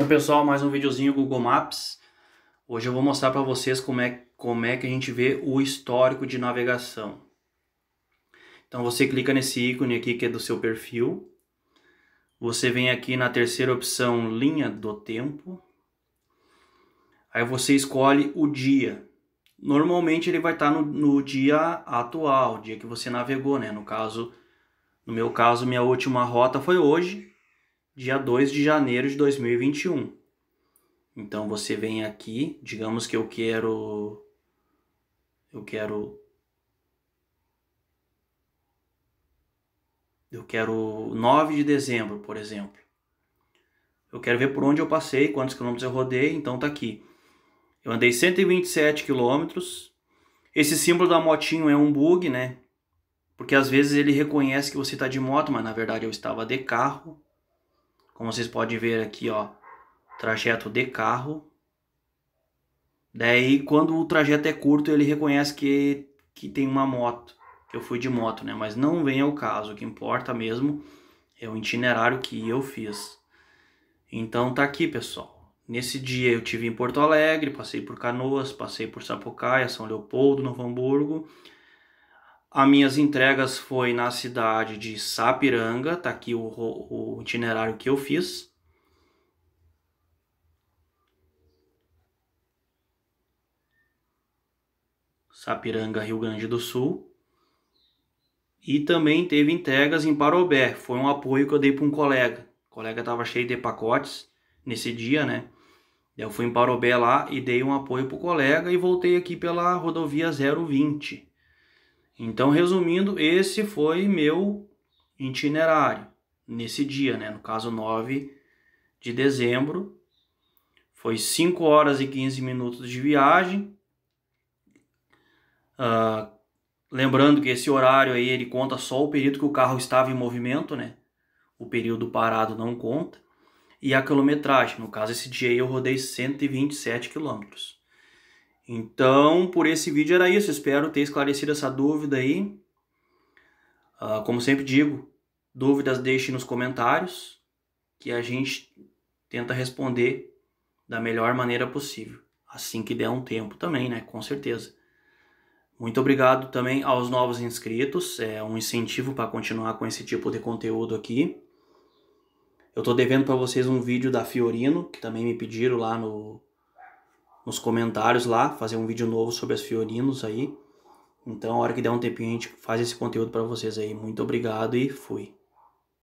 Bom pessoal, mais um videozinho Google Maps. Hoje eu vou mostrar para vocês como é, como é que a gente vê o histórico de navegação. Então você clica nesse ícone aqui que é do seu perfil. Você vem aqui na terceira opção, linha do tempo. Aí você escolhe o dia. Normalmente ele vai estar no, no dia atual, dia que você navegou, né? No caso, no meu caso, minha última rota foi hoje, dia 2 de janeiro de 2021. Então você vem aqui, digamos que eu quero eu quero eu quero 9 de dezembro, por exemplo. Eu quero ver por onde eu passei, quantos quilômetros eu rodei, então tá aqui. Eu andei 127 quilômetros. Esse símbolo da motinho é um bug, né? Porque às vezes ele reconhece que você está de moto, mas na verdade eu estava de carro. Como vocês podem ver aqui, ó, trajeto de carro. Daí, quando o trajeto é curto, ele reconhece que, que tem uma moto. Eu fui de moto, né? Mas não vem ao caso. O que importa mesmo é o itinerário que eu fiz. Então tá aqui, pessoal. Nesse dia eu tive em Porto Alegre, passei por Canoas, passei por Sapucaia, São Leopoldo, Novo Hamburgo. As minhas entregas foi na cidade de Sapiranga, tá aqui o, o itinerário que eu fiz. Sapiranga, Rio Grande do Sul. E também teve entregas em Parobé, foi um apoio que eu dei para um colega. O colega estava cheio de pacotes nesse dia, né? Eu fui em Parobé lá e dei um apoio pro colega e voltei aqui pela rodovia 020. Então, resumindo, esse foi meu itinerário nesse dia, né? No caso, 9 de dezembro. Foi 5 horas e 15 minutos de viagem. Uh, lembrando que esse horário aí ele conta só o período que o carro estava em movimento, né? O período parado não conta. E a quilometragem, no caso esse dia aí eu rodei 127 quilômetros. Então, por esse vídeo era isso. Espero ter esclarecido essa dúvida aí. Uh, como sempre digo, dúvidas deixe nos comentários que a gente tenta responder da melhor maneira possível. Assim que der um tempo também, né? Com certeza. Muito obrigado também aos novos inscritos. É um incentivo para continuar com esse tipo de conteúdo aqui. Eu estou devendo para vocês um vídeo da Fiorino, que também me pediram lá no, nos comentários lá, fazer um vídeo novo sobre as Fiorinos aí. Então, a hora que der um tempinho, a gente faz esse conteúdo para vocês aí. Muito obrigado e fui.